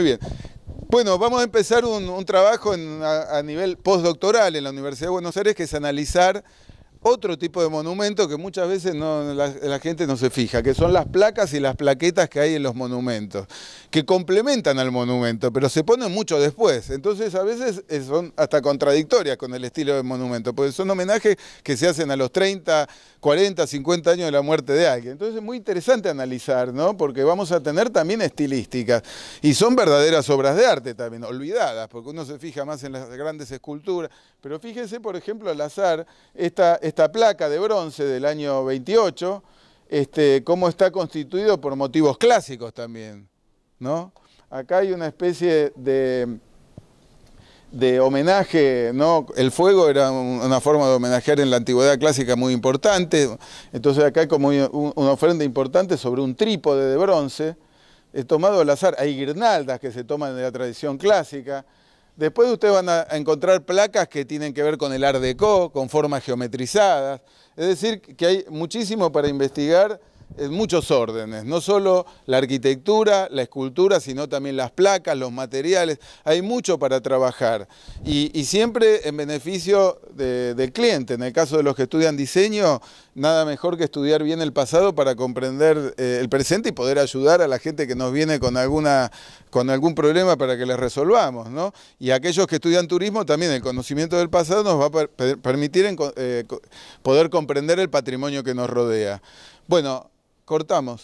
Muy bien. Bueno, vamos a empezar un, trabajo a, a, nivel postdoctoral en la Universidad de Buenos Aires, que es analizar otro tipo de monumento que muchas veces la, gente no se fija, que son las placas y las plaquetas que hay en los monumentos, que complementan al monumento, pero se ponen mucho después. Entonces a veces eh, son hasta contradictorias con el estilo del monumento, porque son homenajes que se hacen a los 30, 40, 50 años de la muerte de alguien. Entonces es muy interesante analizar, ¿no? Porque vamos a tener también estilísticas, y son verdaderas obras de arte también, olvidadas, porque uno se fija más en las grandes esculturas. Pero fíjense por ejemplo, al azar, esta esta placa de bronce del año 28, este, cómo está constituido por motivos clásicos también, ¿no? Acá hay una especie de, de homenaje, ¿no? El fuego era una forma de homenajear en la antigüedad clásica muy importante, entonces acá hay como una ofrenda importante sobre un trípode de bronce, tomado al azar, hay guirnaldas que se toman de la tradición clásica, Después ustedes van a encontrar placas que tienen que ver con el Art Deco, con formas geometrizadas. Es decir, que hay muchísimo para investigar en muchos órdenes, no solo la arquitectura, la escultura, sino también las placas, los materiales, hay mucho para trabajar y, siempre en beneficio del cliente. En el caso de los que estudian diseño, nada mejor que estudiar bien el pasado para comprender eh, el presente y poder ayudar a la gente que nos viene con, alguna, con algún problema para que les resolvamos. ¿no? Y aquellos que estudian turismo, también el conocimiento del pasado nos va a permitir eh, poder comprender el patrimonio que nos rodea. Bueno, cortamos.